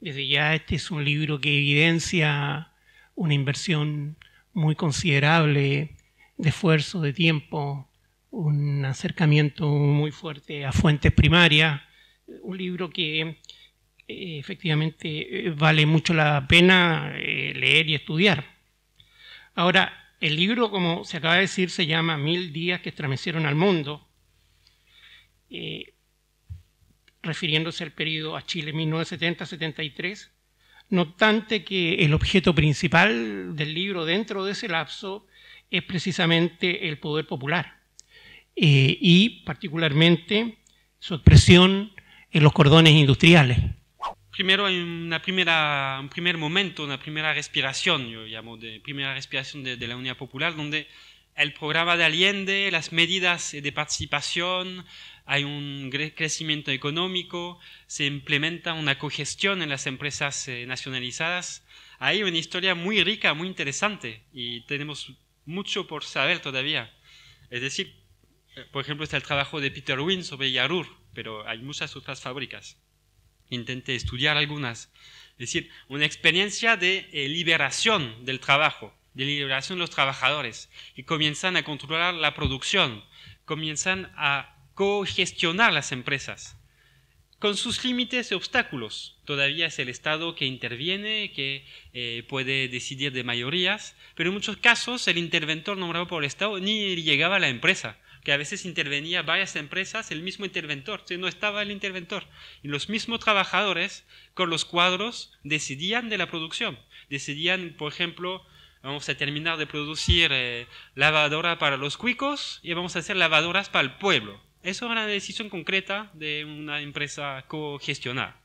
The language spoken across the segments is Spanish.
Desde ya este es un libro que evidencia una inversión muy considerable de esfuerzo, de tiempo, un acercamiento muy fuerte a fuentes primarias, un libro que eh, efectivamente vale mucho la pena eh, leer y estudiar. Ahora, el libro, como se acaba de decir, se llama Mil días que estremecieron al mundo. Eh, refiriéndose al periodo a Chile 1970-73, no obstante que el objeto principal del libro dentro de ese lapso es precisamente el poder popular eh, y particularmente su expresión en los cordones industriales. Primero hay una un primer momento, una primera respiración, yo llamo de primera respiración de, de la Unidad Popular, donde el programa de Allende, las medidas de participación, hay un crecimiento económico, se implementa una cogestión en las empresas eh, nacionalizadas. Hay una historia muy rica, muy interesante y tenemos mucho por saber todavía. Es decir, eh, por ejemplo, está el trabajo de Peter Wynne sobre Yarur, pero hay muchas otras fábricas. Intenté estudiar algunas. Es decir, una experiencia de eh, liberación del trabajo, de liberación de los trabajadores, que comienzan a controlar la producción, comienzan a co-gestionar las empresas, con sus límites y obstáculos. Todavía es el Estado que interviene, que eh, puede decidir de mayorías, pero en muchos casos el interventor nombrado por el Estado ni llegaba a la empresa que a veces intervenía varias empresas, el mismo interventor, si no estaba el interventor. Y los mismos trabajadores con los cuadros decidían de la producción. Decidían, por ejemplo, vamos a terminar de producir eh, lavadora para los cuicos y vamos a hacer lavadoras para el pueblo. Eso es una decisión concreta de una empresa co-gestionada.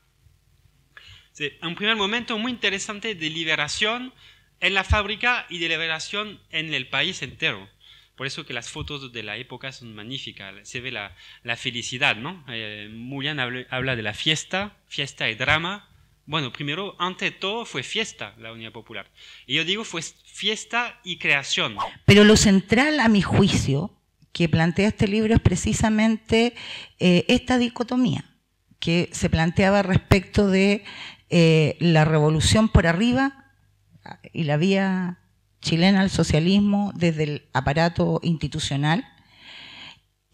un primer momento muy interesante de liberación en la fábrica y de liberación en el país entero. Por eso que las fotos de la época son magníficas, se ve la, felicidad, ¿no? Eh, Mulian habla, de la fiesta, fiesta y drama. Bueno, primero, ante todo, fue fiesta la Unidad Popular. Y yo digo, fue fiesta y creación. Pero lo central, a mi juicio, que plantea este libro es precisamente eh, esta dicotomía que se planteaba respecto de eh, la revolución por arriba ah, y la vía chilena al socialismo desde el aparato institucional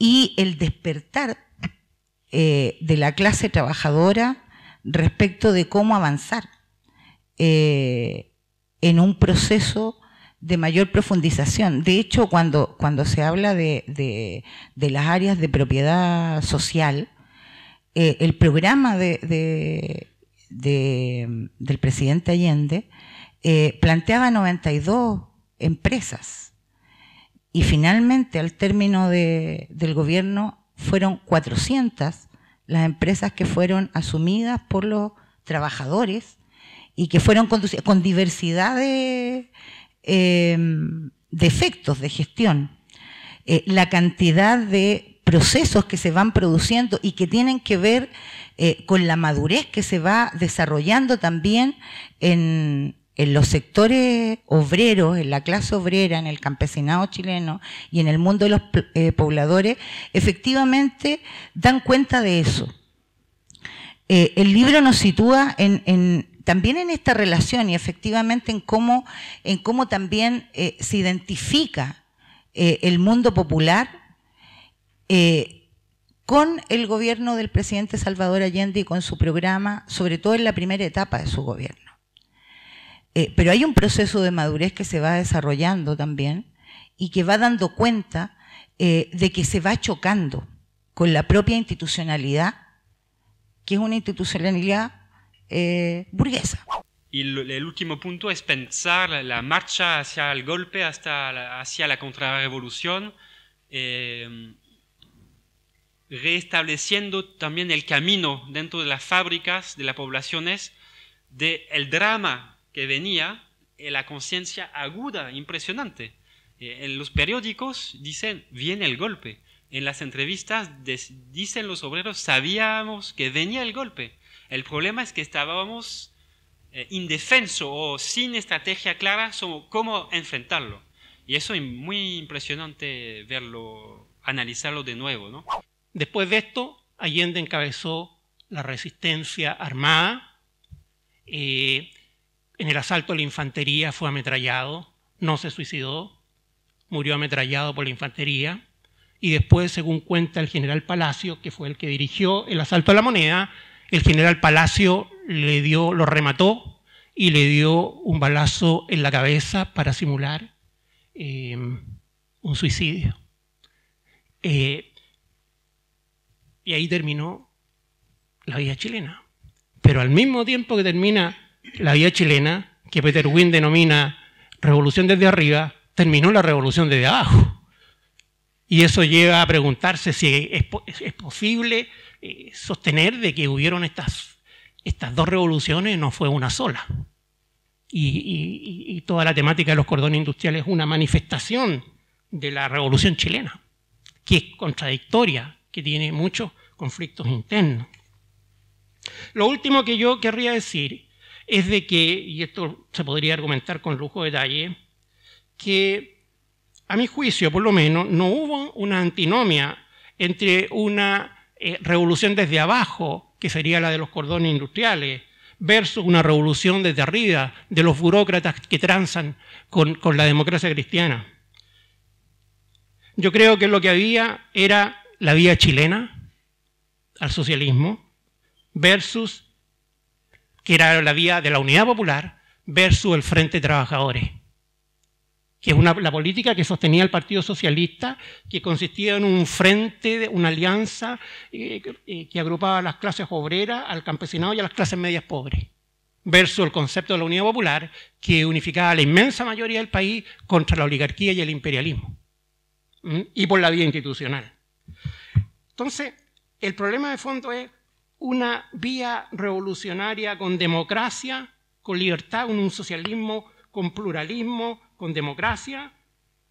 y el despertar eh, de la clase trabajadora respecto de cómo avanzar en un proceso de mayor profundización. De hecho, cuando, cuando se habla de, las áreas de propiedad social, eh, el programa de, del presidente Allende eh, planteaba 92 empresas y finalmente al término del gobierno fueron 400 las empresas que fueron asumidas por los trabajadores y que fueron conducidas con diversidad de Em, defectos de gestión, eh, la cantidad de procesos que se van produciendo y que tienen que ver eh, con la madurez que se va desarrollando también en, los sectores obreros, en la clase obrera, en el campesinado chileno y en el mundo de los eh, pobladores, efectivamente dan cuenta de eso. el libro nos sitúa en, también en esta relación y efectivamente en cómo, en cómo también eh, se identifica eh, el mundo popular eh, con el gobierno del presidente Salvador Allende y con su programa, sobre todo en la primera etapa de su gobierno. pero hay un proceso de madurez que se va desarrollando también y que va dando cuenta de que se va chocando con la propia institucionalidad, que es una institucionalidad eh, burguesa. Y el último punto es pensar la marcha hacia el golpe, hasta hacia la contrarrevolución, eh, restableciendo también el camino dentro de las fábricas, de las poblaciones, de el drama que venía, eh, la conciencia aguda, impresionante. En los periódicos dicen, viene el golpe. En las entrevistas dicen los obreros, sabíamos que venía el golpe. El problema es que estábamos eh, indefensos o sin estrategia clara sobre cómo enfrentarlo. Y eso es muy impresionante verlo, analizarlo de nuevo. Después de esto, Allende encabezó la resistencia armada. Eh, en el asalto a la infantería fue ametrallado, no se suicidó, murió ametrallado por la infantería. Y después, según cuenta el general Palacio, que fue el que dirigió el asalto a la moneda, el general Palacio le dio, lo remató y le dio un balazo en la cabeza para simular em, un suicidio. Eh, y ahí terminó la vida chilena. Pero al mismo tiempo que termina la vida chilena, que Peter Wynne denomina revolución desde arriba, terminó la revolución desde abajo. Y eso lleva a preguntarse si es, posible eh, sostener de que hubieron estas, estas dos revoluciones, no fue una sola. Y, toda la temática de los cordones industriales es una manifestación de la revolución chilena, que es contradictoria, que tiene muchos conflictos internos. Lo último que yo querría decir es de que, y esto se podría argumentar con lujo de detalle, que a mi juicio por lo menos, no hubo una antinomia entre una eh, revolución desde abajo, que sería la de los cordones industriales, versus una revolución desde arriba, de los burócratas que transan con, la democracia cristiana. Yo creo que lo que había era la vía chilena al socialismo versus, que era la vía de la unidad popular, versus el Frente Trabajadores que es la política que sostenía el Partido Socialista, que consistía en un frente, una alianza eh, que, agrupaba a las clases obreras, al campesinado y a las clases medias pobres, verso el concepto de la Unidad Popular, que unificaba a la inmensa mayoría del país contra la oligarquía y el imperialismo, y por la vía institucional. Entonces, el problema de fondo es una vía revolucionaria con democracia, con libertad, un socialismo con pluralismo, con democracia.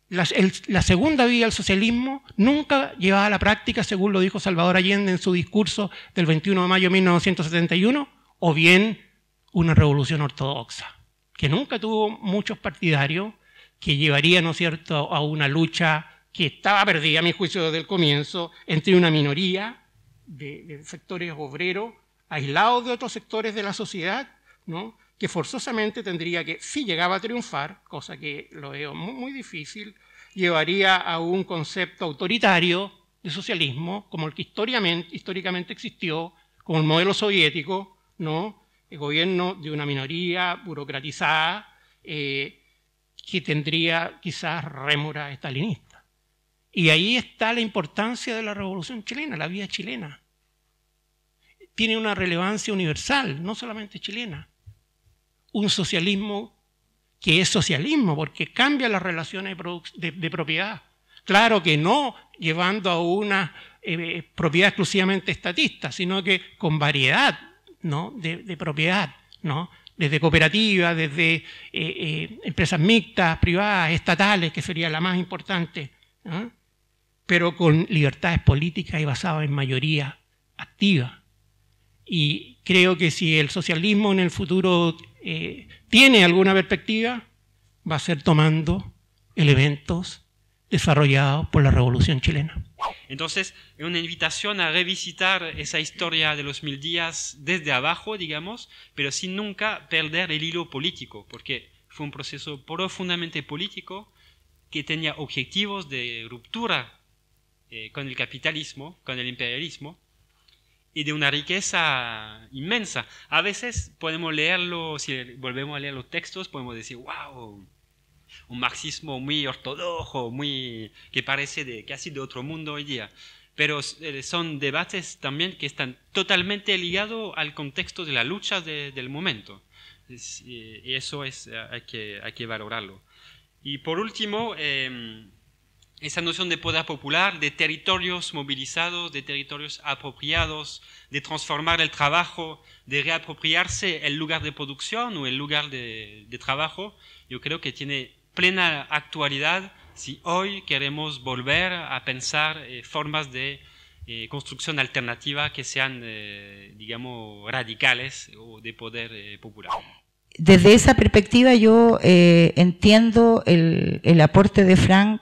La, segunda vía al socialismo, nunca llevaba a la práctica, según lo dijo Salvador Allende en su discurso del 21 de mayo de 1971, o bien una revolución ortodoxa, que nunca tuvo muchos partidarios, que llevaría, ¿no cierto?, a una lucha que estaba perdida, a mi juicio, desde el comienzo, entre una minoría de, de sectores obreros aislados de otros sectores de la sociedad, ¿no? que forzosamente tendría que, si llegaba a triunfar, cosa que lo veo muy, difícil, llevaría a un concepto autoritario de socialismo, como el que históricamente, existió, como el modelo soviético, ¿no? el gobierno de una minoría burocratizada eh, que tendría quizás rémora estalinista. Y ahí está la importancia de la revolución chilena, la vía chilena. Tiene una relevancia universal, no solamente chilena un socialismo que es socialismo, porque cambia las relaciones de, propiedad. Claro que no llevando a una eh, propiedad exclusivamente estatista, sino que con variedad ¿no? de, propiedad, ¿no? desde cooperativas, desde eh, eh, empresas mixtas, privadas, estatales, que sería la más importante, pero con libertades políticas y basadas en mayoría activa. Y creo que si el socialismo en el futuro eh, tiene alguna perspectiva, va a ser tomando elementos desarrollados por la Revolución Chilena. Entonces, es una invitación a revisitar esa historia de los mil días desde abajo, digamos, pero sin nunca perder el hilo político, porque fue un proceso profundamente político que tenía objetivos de ruptura eh, con el capitalismo, con el imperialismo, y de una riqueza inmensa. A veces podemos leerlo, si volvemos a leer los textos, podemos decir, wow, un marxismo muy ortodoxo, muy, que parece de, casi de otro mundo hoy día. Pero eh, son debates también que están totalmente ligados al contexto de la lucha del momento. Y eh, eso es, eh, hay, que, hay que valorarlo. Y por último, em, esa noción de poder popular, de territorios movilizados, de territorios apropiados, de transformar el trabajo, de reapropiarse el lugar de producción o el lugar de, trabajo, yo creo que tiene plena actualidad si hoy queremos volver a pensar eh, formas de eh, construcción alternativa que sean, eh, digamos, radicales o de poder popular desde esa perspectiva yo entiendo el, el, aporte de Frank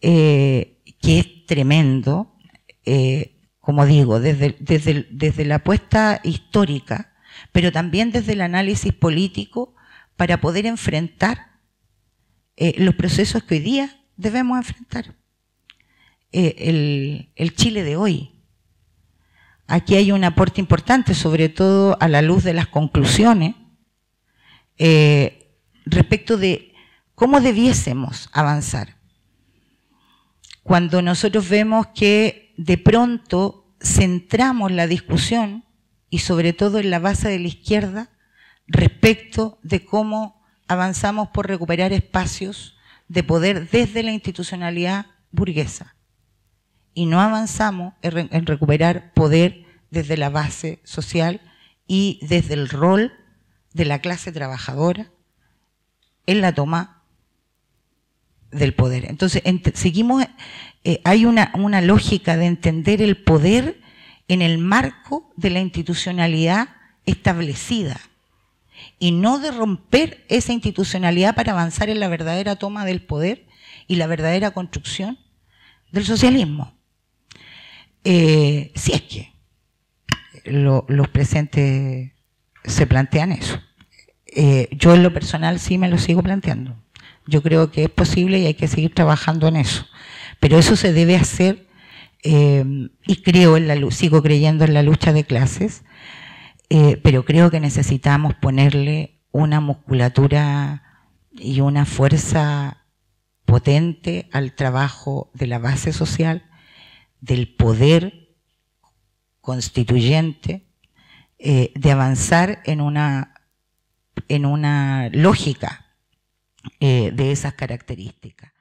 eh, que es tremendo, eh, como digo, desde, desde, la apuesta histórica, pero también desde el análisis político para poder enfrentar eh, los procesos que hoy día debemos enfrentar. el, Chile de hoy. Aquí hay un aporte importante, sobre todo a la luz de las conclusiones, respecto de cómo debiésemos avanzar cuando nosotros vemos que de pronto centramos la discusión y sobre todo en la base de la izquierda respecto de cómo avanzamos por recuperar espacios de poder desde la institucionalidad burguesa y no avanzamos en recuperar poder desde la base social y desde el rol de la clase trabajadora en la toma del poder. Entonces, seguimos, eh, hay una, lógica de entender el poder en el marco de la institucionalidad establecida y no de romper esa institucionalidad para avanzar en la verdadera toma del poder y la verdadera construcción del socialismo. Eh, si es que eh, los presentes se plantean eso. yo en lo personal sí me lo sigo planteando. Yo creo que es posible y hay que seguir trabajando en eso. Pero eso se debe hacer eh, y creo en la sigo creyendo en la lucha de clases, eh, pero creo que necesitamos ponerle una musculatura y una fuerza potente al trabajo de la base social, del poder constituyente, eh, de avanzar en una, en una lógica eh, de esas características.